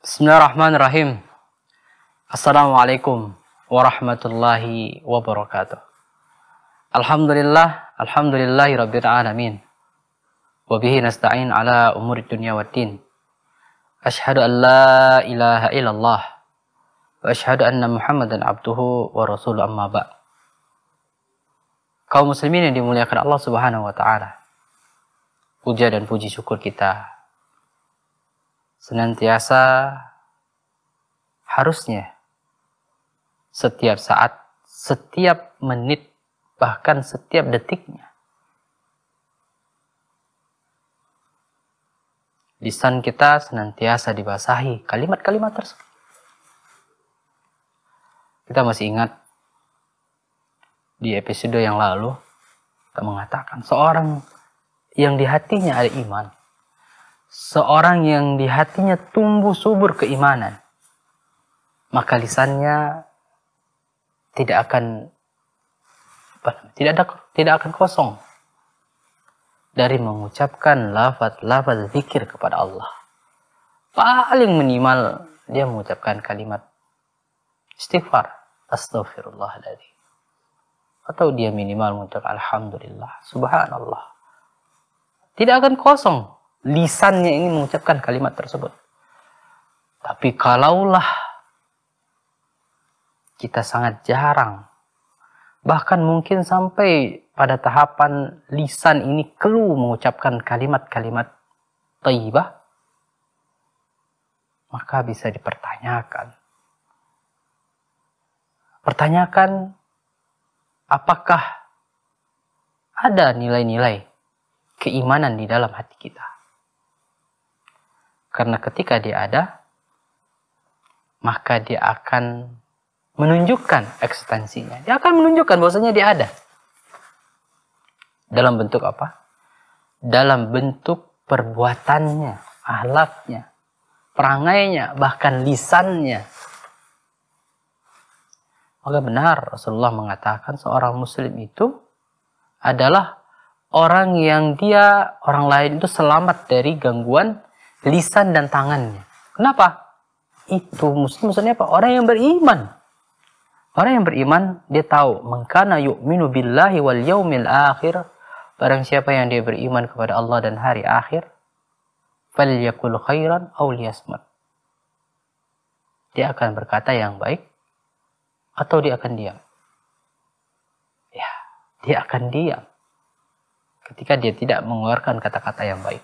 Bismillahirrahmanirrahim. Assalamualaikum warahmatullahi wabarakatuh. Alhamdulillah, alhamdulillahi rabbil alamin. Wabihi nasta'in ala umuri dunya wa din. Ashhadu an la ilaha illallah وأشهد أن abduhu wa rasul amma ba kaum muslimin yang dimuliakan Allah Subhanahu wa taala. Puja dan puji syukur kita senantiasa harusnya setiap saat, setiap menit, bahkan setiap detiknya. Lisan kita senantiasa dibasahi kalimat-kalimat tersebut. Kita masih ingat di episode yang lalu kita mengatakan seorang yang di hatinya ada iman, seorang yang di hatinya tumbuh subur keimanan, maka lisannya tidak akan apa, tidak ada tidak akan kosong dari mengucapkan lafaz-lafaz zikir kepada Allah. Paling minimal dia mengucapkan kalimat istighfar astaghfirullahaladzim atau dia minimal mengucap alhamdulillah subhanallah tidak akan kosong lisannya ini mengucapkan kalimat tersebut tapi kalaulah kita sangat jarang bahkan mungkin sampai pada tahapan lisan ini kelu mengucapkan kalimat-kalimat taibah maka bisa dipertanyakan pertanyakan apakah ada nilai-nilai keimanan di dalam hati kita. Karena ketika dia ada, maka dia akan menunjukkan eksistensinya. Dia akan menunjukkan bahwasanya dia ada. Dalam bentuk apa? Dalam bentuk perbuatannya, ahlaknya, perangainya, bahkan lisannya, maka benar Rasulullah mengatakan seorang muslim itu adalah orang yang dia orang lain itu selamat dari gangguan lisan dan tangannya. Kenapa? Itu muslim maksudnya apa? Orang yang beriman. Orang yang beriman dia tahu mengkana yu'minu billahi wal yaumil akhir barang siapa yang dia beriman kepada Allah dan hari akhir falyakul khairan aw liyasmut. Dia akan berkata yang baik atau dia akan diam? Ya, dia akan diam ketika dia tidak mengeluarkan kata-kata yang baik.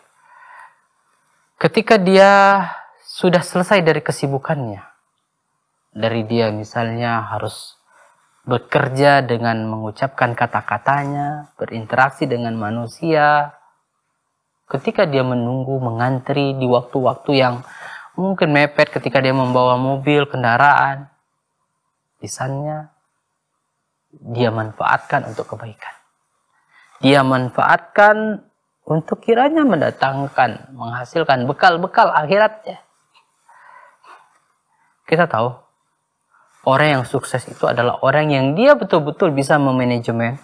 Ketika dia sudah selesai dari kesibukannya, dari dia misalnya harus bekerja dengan mengucapkan kata-katanya, berinteraksi dengan manusia, ketika dia menunggu, mengantri di waktu-waktu yang mungkin mepet ketika dia membawa mobil, kendaraan, lisannya dia manfaatkan untuk kebaikan. Dia manfaatkan untuk kiranya mendatangkan, menghasilkan bekal-bekal akhiratnya. Kita tahu, orang yang sukses itu adalah orang yang dia betul-betul bisa memanajemen,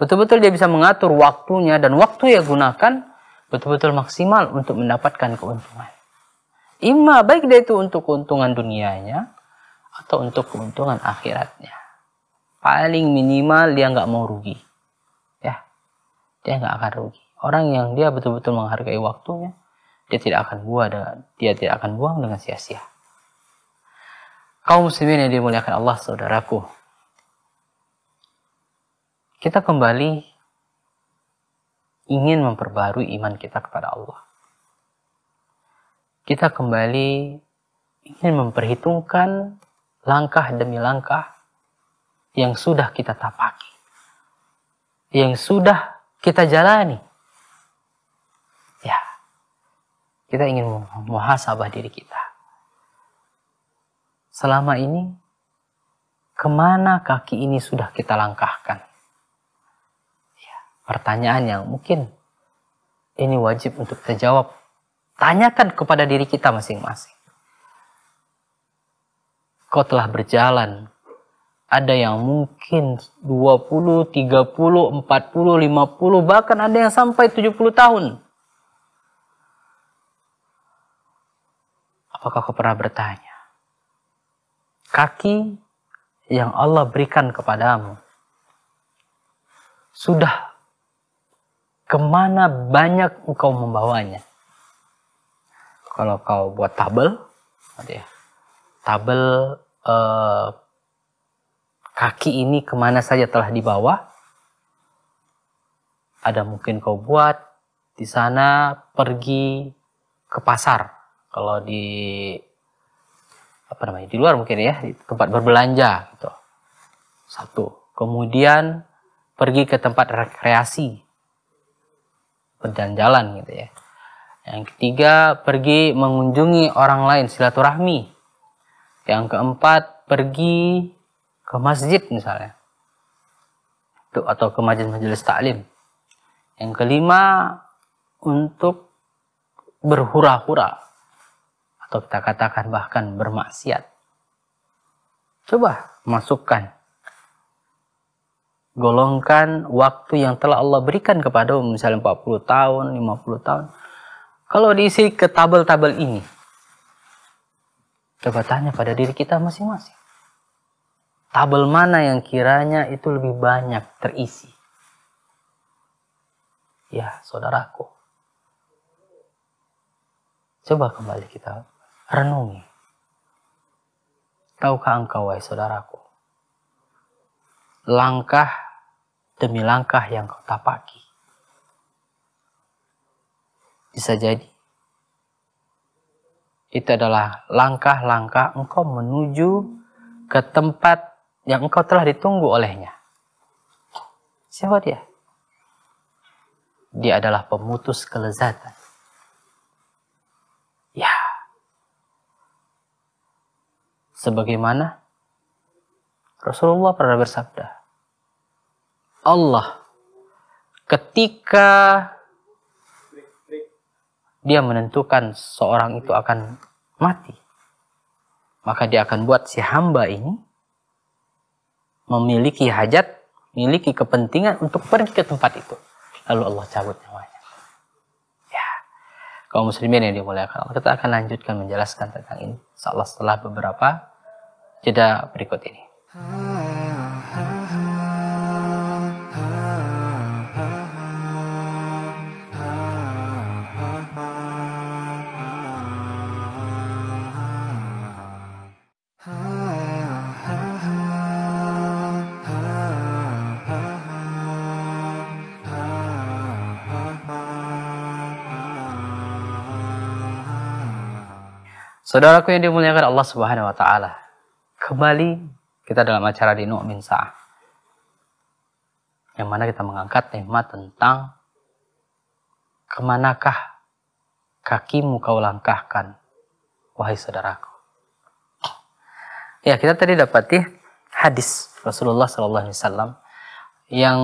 betul-betul dia bisa mengatur waktunya dan waktu yang gunakan betul-betul maksimal untuk mendapatkan keuntungan. Ima baik dia itu untuk keuntungan dunianya atau untuk keuntungan akhiratnya. Paling minimal dia nggak mau rugi, ya dia nggak akan rugi. Orang yang dia betul-betul menghargai waktunya, dia tidak akan buang dengan, dia tidak akan buang dengan sia-sia. Kaum muslimin yang dimuliakan Allah, saudaraku. Kita kembali ingin memperbarui iman kita kepada Allah. Kita kembali ingin memperhitungkan langkah demi langkah yang sudah kita tapaki, yang sudah kita jalani. Ya, kita ingin muhasabah diri kita. Selama ini, kemana kaki ini sudah kita langkahkan? Ya, pertanyaan yang mungkin ini wajib untuk terjawab. Tanyakan kepada diri kita masing-masing kau telah berjalan. Ada yang mungkin 20, 30, 40, 50, bahkan ada yang sampai 70 tahun. Apakah kau pernah bertanya? Kaki yang Allah berikan kepadamu sudah kemana banyak engkau membawanya? Kalau kau buat tabel, ya, Kabel eh, kaki ini kemana saja telah dibawa. Ada mungkin kau buat di sana pergi ke pasar kalau di apa namanya di luar mungkin ya di tempat berbelanja gitu satu kemudian pergi ke tempat rekreasi berjalan-jalan gitu ya yang ketiga pergi mengunjungi orang lain silaturahmi yang keempat, pergi ke masjid misalnya. Untuk, atau ke majelis-majelis taklim. Yang kelima, untuk berhura-hura. Atau kita katakan bahkan bermaksiat. Coba masukkan. Golongkan waktu yang telah Allah berikan kepada misalnya 40 tahun, 50 tahun. Kalau diisi ke tabel-tabel ini, Coba tanya pada diri kita masing-masing. Tabel mana yang kiranya itu lebih banyak terisi? Ya, saudaraku. Coba kembali kita renungi. Tahukah engkau, wahai saudaraku? Langkah demi langkah yang kau tapaki. Bisa jadi itu adalah langkah-langkah engkau menuju ke tempat yang engkau telah ditunggu olehnya. Siapa dia? Dia adalah pemutus kelezatan. Ya. Sebagaimana Rasulullah pernah bersabda, Allah ketika dia menentukan seorang itu akan mati, maka dia akan buat si hamba ini memiliki hajat, memiliki kepentingan untuk pergi ke tempat itu. Lalu Allah cabut nyawanya. Ya, kaum muslimin yang dimuliakan Allah, kita akan lanjutkan menjelaskan tentang ini. setelah beberapa jeda berikut ini. Hmm. Saudaraku yang dimuliakan Allah Subhanahu wa taala. Kembali kita dalam acara di Nu'min Sa'ah. Yang mana kita mengangkat tema tentang kemanakah kakimu kau langkahkan, wahai saudaraku. Ya, kita tadi dapati hadis Rasulullah Sallallahu Alaihi Wasallam yang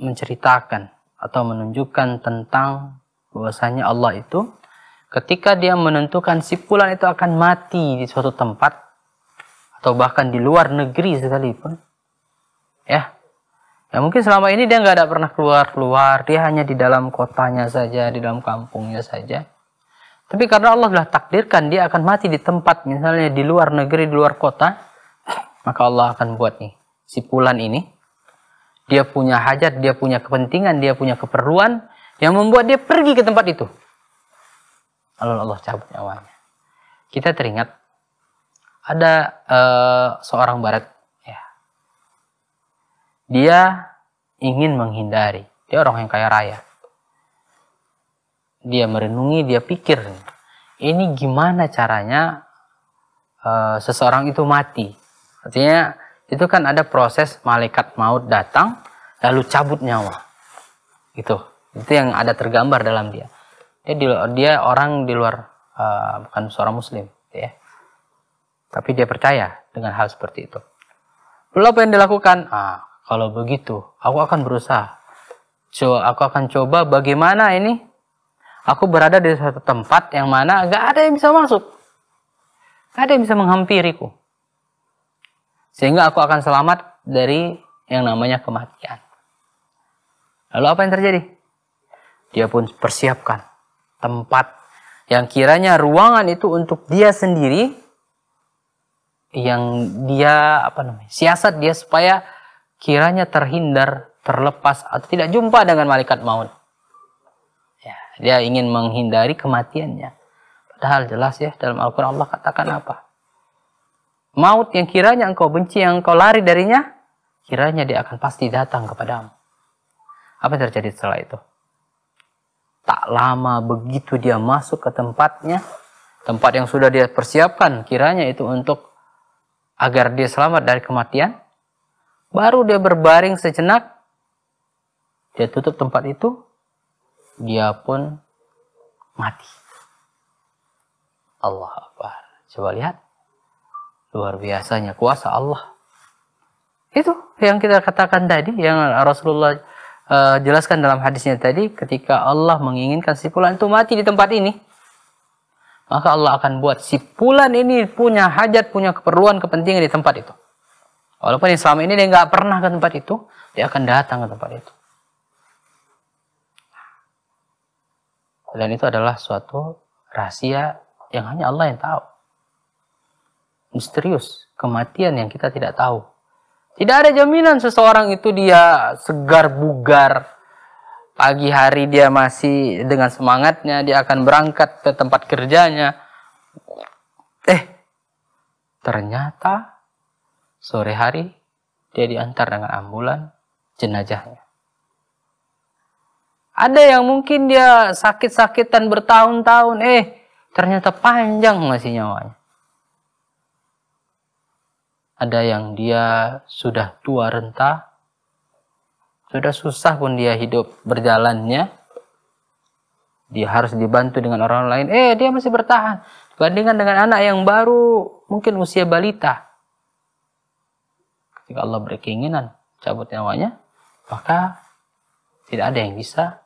menceritakan atau menunjukkan tentang bahwasanya Allah itu ketika dia menentukan si fulan itu akan mati di suatu tempat atau bahkan di luar negeri sekalipun ya ya mungkin selama ini dia nggak ada pernah keluar keluar dia hanya di dalam kotanya saja di dalam kampungnya saja tapi karena Allah telah takdirkan dia akan mati di tempat misalnya di luar negeri di luar kota maka Allah akan buat nih si pulan ini dia punya hajat dia punya kepentingan dia punya keperluan yang membuat dia pergi ke tempat itu lalu Allah cabut nyawanya. Kita teringat ada uh, seorang barat ya. Dia ingin menghindari. Dia orang yang kaya raya. Dia merenungi, dia pikir ini gimana caranya e, seseorang itu mati. Artinya itu kan ada proses malaikat maut datang lalu cabut nyawa. Itu. Itu yang ada tergambar dalam dia dia eh, di, dia orang di luar uh, bukan seorang muslim gitu ya tapi dia percaya dengan hal seperti itu lalu apa yang dilakukan ah kalau begitu aku akan berusaha Coba aku akan coba bagaimana ini aku berada di suatu tempat yang mana gak ada yang bisa masuk gak ada yang bisa menghampiriku sehingga aku akan selamat dari yang namanya kematian. Lalu apa yang terjadi? Dia pun persiapkan tempat yang kiranya ruangan itu untuk dia sendiri yang dia apa namanya siasat dia supaya kiranya terhindar terlepas atau tidak jumpa dengan malaikat maut ya, dia ingin menghindari kematiannya padahal jelas ya dalam Al-Quran Allah katakan apa maut yang kiranya engkau benci yang engkau lari darinya kiranya dia akan pasti datang kepadamu apa yang terjadi setelah itu Tak lama begitu dia masuk ke tempatnya, tempat yang sudah dia persiapkan kiranya itu untuk agar dia selamat dari kematian. Baru dia berbaring sejenak, dia tutup tempat itu, dia pun mati. Allah Akbar. Coba lihat. Luar biasanya kuasa Allah. Itu yang kita katakan tadi, yang Rasulullah uh, jelaskan dalam hadisnya tadi, ketika Allah menginginkan si Fulan itu mati di tempat ini, maka Allah akan buat si Fulan ini punya hajat, punya keperluan, kepentingan di tempat itu. Walaupun yang selama ini dia nggak pernah ke tempat itu, dia akan datang ke tempat itu. Dan itu adalah suatu rahasia yang hanya Allah yang tahu. Misterius, kematian yang kita tidak tahu. Tidak ada jaminan seseorang itu dia segar bugar. Pagi hari dia masih dengan semangatnya, dia akan berangkat ke tempat kerjanya. Eh, ternyata sore hari dia diantar dengan ambulan jenajahnya. Ada yang mungkin dia sakit-sakitan bertahun-tahun, eh ternyata panjang masih nyawanya ada yang dia sudah tua renta, sudah susah pun dia hidup berjalannya, dia harus dibantu dengan orang lain, eh dia masih bertahan. Bandingkan dengan anak yang baru mungkin usia balita. Ketika Allah berkeinginan cabut nyawanya, maka tidak ada yang bisa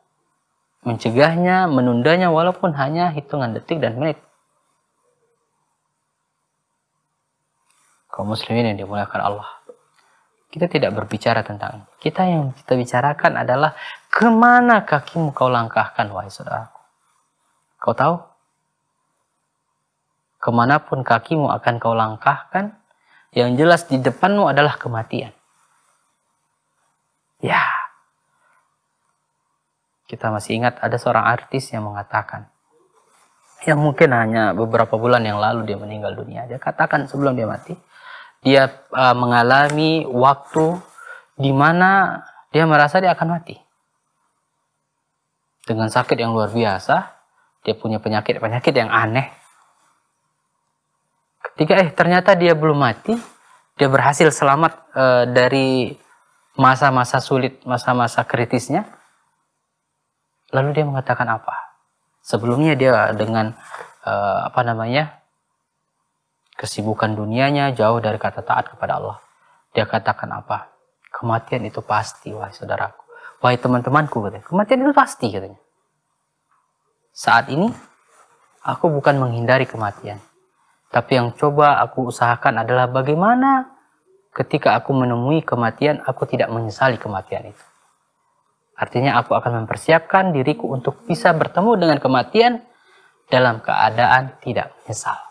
mencegahnya, menundanya walaupun hanya hitungan detik dan menit. kaum muslimin yang dimuliakan Allah. Kita tidak berbicara tentang kita yang kita bicarakan adalah kemana kakimu kau langkahkan wahai saudaraku. Kau tahu? Kemanapun kakimu akan kau langkahkan, yang jelas di depanmu adalah kematian. Ya, kita masih ingat ada seorang artis yang mengatakan, yang mungkin hanya beberapa bulan yang lalu dia meninggal dunia. Dia katakan sebelum dia mati, dia uh, mengalami waktu di mana dia merasa dia akan mati. Dengan sakit yang luar biasa, dia punya penyakit-penyakit yang aneh. Ketika eh ternyata dia belum mati, dia berhasil selamat uh, dari masa-masa sulit, masa-masa kritisnya. Lalu dia mengatakan apa? Sebelumnya dia dengan uh, apa namanya? Kesibukan dunianya jauh dari kata taat kepada Allah. Dia katakan apa? Kematian itu pasti, wahai saudaraku. Wahai teman-temanku, Kematian itu pasti, katanya. Saat ini, aku bukan menghindari kematian. Tapi yang coba aku usahakan adalah bagaimana ketika aku menemui kematian, aku tidak menyesali kematian itu. Artinya aku akan mempersiapkan diriku untuk bisa bertemu dengan kematian dalam keadaan tidak menyesal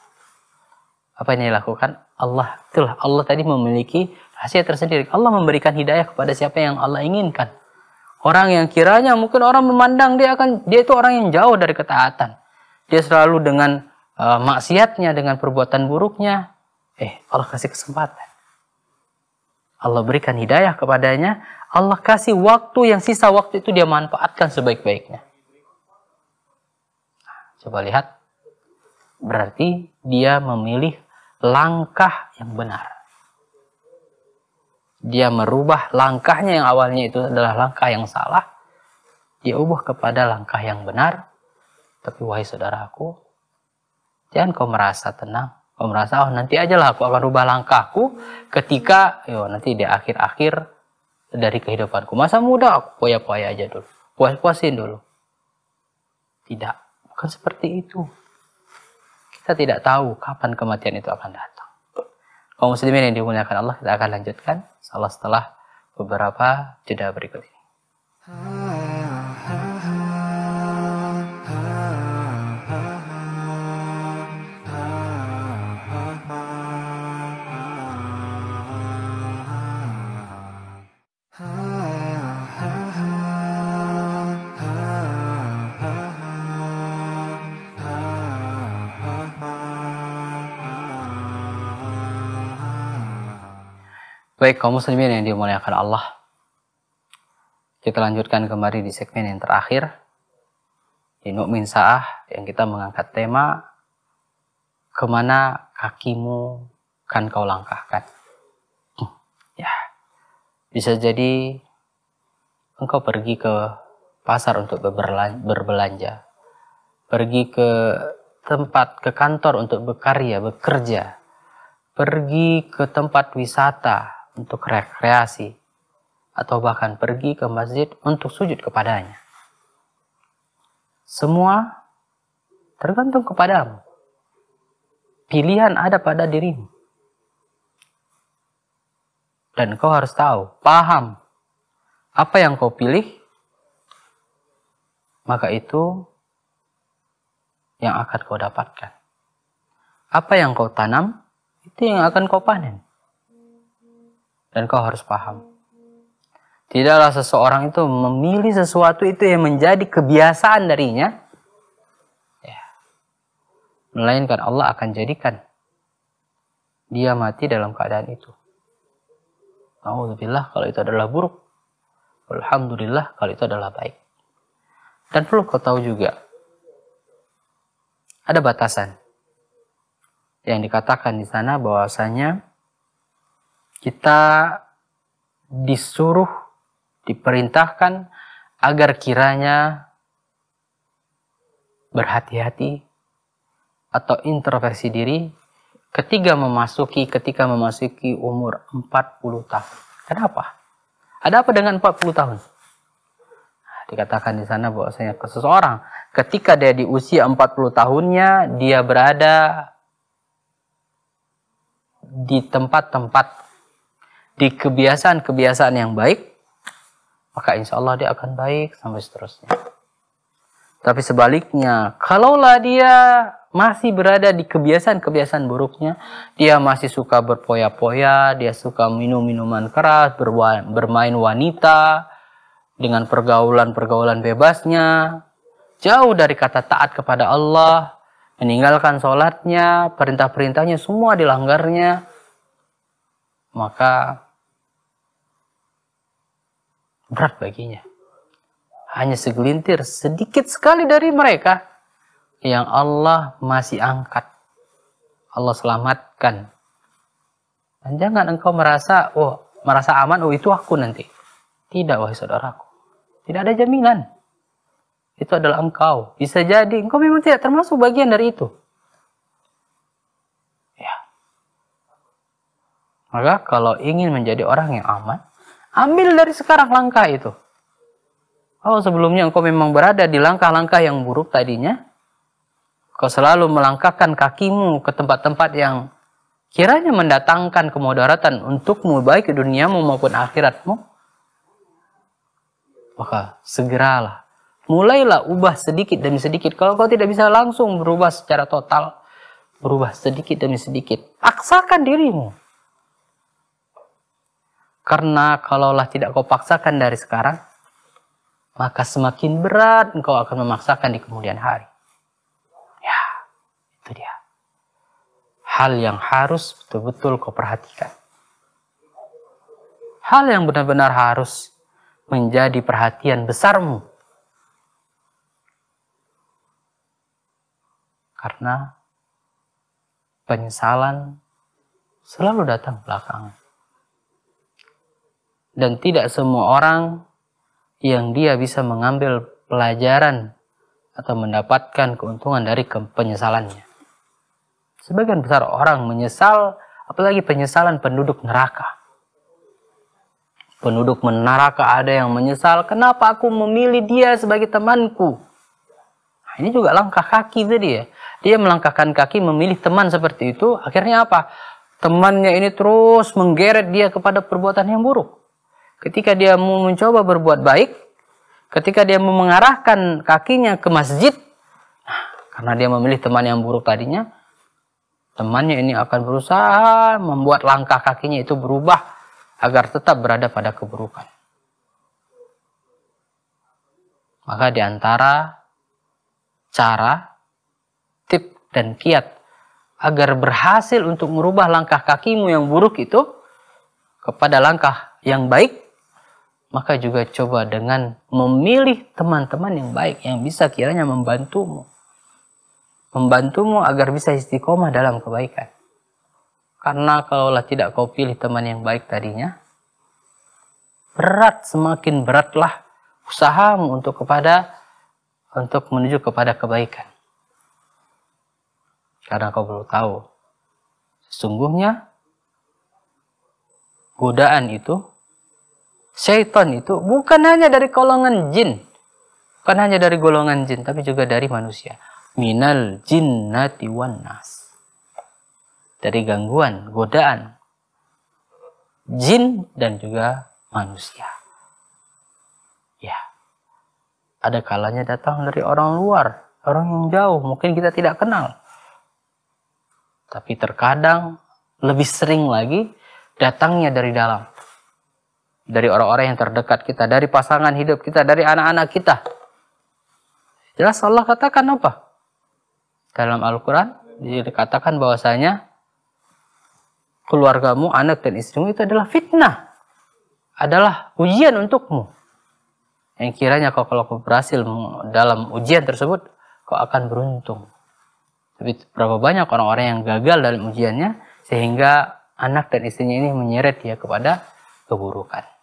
apa yang dilakukan Allah itulah Allah tadi memiliki rahasia tersendiri Allah memberikan hidayah kepada siapa yang Allah inginkan orang yang kiranya mungkin orang memandang dia akan dia itu orang yang jauh dari ketaatan dia selalu dengan uh, maksiatnya dengan perbuatan buruknya eh Allah kasih kesempatan Allah berikan hidayah kepadanya Allah kasih waktu yang sisa waktu itu dia manfaatkan sebaik-baiknya coba lihat berarti dia memilih langkah yang benar. Dia merubah langkahnya yang awalnya itu adalah langkah yang salah, dia ubah kepada langkah yang benar. Tapi wahai saudaraku, jangan kau merasa tenang, kau merasa oh nanti aja lah aku akan rubah langkahku ketika yo nanti di akhir-akhir dari kehidupanku. Masa muda aku poya-poya aja dulu, puas-puasin dulu. Tidak, bukan seperti itu. Kita tidak tahu kapan kematian itu akan datang. Kaum muslimin yang dimuliakan Allah, kita akan lanjutkan salah setelah beberapa jeda berikut ini. Baik kaum muslimin yang dimuliakan Allah. Kita lanjutkan kembali di segmen yang terakhir. Di Nu'min Sa'ah yang kita mengangkat tema Kemana kakimu kan kau langkahkan. Ya, bisa jadi engkau pergi ke pasar untuk berbelanja, pergi ke tempat ke kantor untuk berkarya, bekerja, pergi ke tempat wisata, untuk rekreasi atau bahkan pergi ke masjid untuk sujud kepadanya. Semua tergantung kepadamu. Pilihan ada pada dirimu. Dan kau harus tahu, paham apa yang kau pilih, maka itu yang akan kau dapatkan. Apa yang kau tanam, itu yang akan kau panen. Dan kau harus paham. Tidaklah seseorang itu memilih sesuatu itu yang menjadi kebiasaan darinya. Ya. Melainkan Allah akan jadikan dia mati dalam keadaan itu. Alhamdulillah kalau itu adalah buruk. Alhamdulillah kalau itu adalah baik. Dan perlu kau tahu juga, ada batasan yang dikatakan di sana bahwasanya kita disuruh, diperintahkan agar kiranya berhati-hati atau introversi diri ketika memasuki ketika memasuki umur 40 tahun. Kenapa? Ada apa dengan 40 tahun? Dikatakan di sana bahwasanya seseorang ketika dia di usia 40 tahunnya dia berada di tempat-tempat di kebiasaan-kebiasaan yang baik, maka insya Allah dia akan baik sampai seterusnya. Tapi sebaliknya, kalaulah dia masih berada di kebiasaan-kebiasaan buruknya, dia masih suka berpoya-poya, dia suka minum minuman keras, bermain wanita, dengan pergaulan-pergaulan bebasnya, jauh dari kata taat kepada Allah, meninggalkan sholatnya, perintah-perintahnya semua dilanggarnya, maka berat baginya. Hanya segelintir, sedikit sekali dari mereka yang Allah masih angkat. Allah selamatkan. Dan jangan engkau merasa, oh merasa aman, oh itu aku nanti. Tidak, wahai saudaraku. Tidak ada jaminan. Itu adalah engkau. Bisa jadi engkau memang tidak termasuk bagian dari itu. Ya. Maka kalau ingin menjadi orang yang aman, Ambil dari sekarang langkah itu. Oh sebelumnya engkau memang berada di langkah-langkah yang buruk tadinya. Kau selalu melangkahkan kakimu ke tempat-tempat yang kiranya mendatangkan kemudaratan untukmu baik duniamu maupun akhiratmu. Maka segeralah. Mulailah ubah sedikit demi sedikit. Kalau kau tidak bisa langsung berubah secara total. Berubah sedikit demi sedikit. Paksakan dirimu karena kalaulah tidak kau paksakan dari sekarang, maka semakin berat engkau akan memaksakan di kemudian hari. Ya, itu dia. Hal yang harus betul-betul kau perhatikan. Hal yang benar-benar harus menjadi perhatian besarmu. Karena penyesalan selalu datang belakangan dan tidak semua orang yang dia bisa mengambil pelajaran atau mendapatkan keuntungan dari penyesalannya. Sebagian besar orang menyesal, apalagi penyesalan penduduk neraka. Penduduk neraka ada yang menyesal, kenapa aku memilih dia sebagai temanku? Nah, ini juga langkah kaki tadi ya. Dia melangkahkan kaki memilih teman seperti itu, akhirnya apa? Temannya ini terus menggeret dia kepada perbuatan yang buruk. Ketika dia mau mencoba berbuat baik, ketika dia mau mengarahkan kakinya ke masjid, nah, karena dia memilih teman yang buruk tadinya, temannya ini akan berusaha membuat langkah kakinya itu berubah agar tetap berada pada keburukan. Maka di antara cara, tip dan kiat agar berhasil untuk merubah langkah kakimu yang buruk itu kepada langkah yang baik maka juga coba dengan memilih teman-teman yang baik yang bisa kiranya membantumu. Membantumu agar bisa istiqomah dalam kebaikan. Karena kalaulah tidak kau pilih teman yang baik tadinya, berat semakin beratlah usahamu untuk kepada untuk menuju kepada kebaikan. Karena kau perlu tahu, sesungguhnya godaan itu Syaitan itu bukan hanya dari golongan jin. Bukan hanya dari golongan jin, tapi juga dari manusia. Minal jinnati wan nas. Dari gangguan, godaan. Jin dan juga manusia. Ya. Ada kalanya datang dari orang luar, orang yang jauh, mungkin kita tidak kenal. Tapi terkadang lebih sering lagi datangnya dari dalam dari orang-orang yang terdekat kita, dari pasangan hidup kita, dari anak-anak kita. Jelas Allah katakan apa? Dalam Al-Quran dikatakan bahwasanya keluargamu, anak dan istrimu itu adalah fitnah. Adalah ujian untukmu. Yang kiranya kau kalau kau berhasil dalam ujian tersebut, kau akan beruntung. Tapi berapa banyak orang-orang yang gagal dalam ujiannya sehingga anak dan istrinya ini menyeret dia kepada keburukan.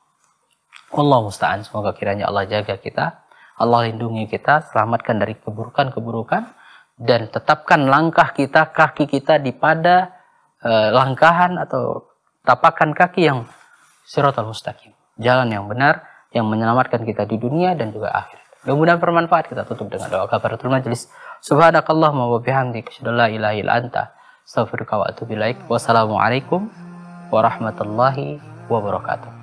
Allah musta'an. Semoga kiranya Allah jaga kita. Allah lindungi kita, selamatkan dari keburukan-keburukan dan tetapkan langkah kita, kaki kita di pada e, langkahan atau tapakan kaki yang siratul mustaqim. Jalan yang benar yang menyelamatkan kita di dunia dan juga akhir. Mudah-mudahan bermanfaat. Kita tutup dengan doa kafaratul majelis. Subhanakallahumma wa bihamdika asyhadu an la ilaha illa anta astaghfiruka wa atubu ilaik. Wassalamualaikum warahmatullahi wabarakatuh.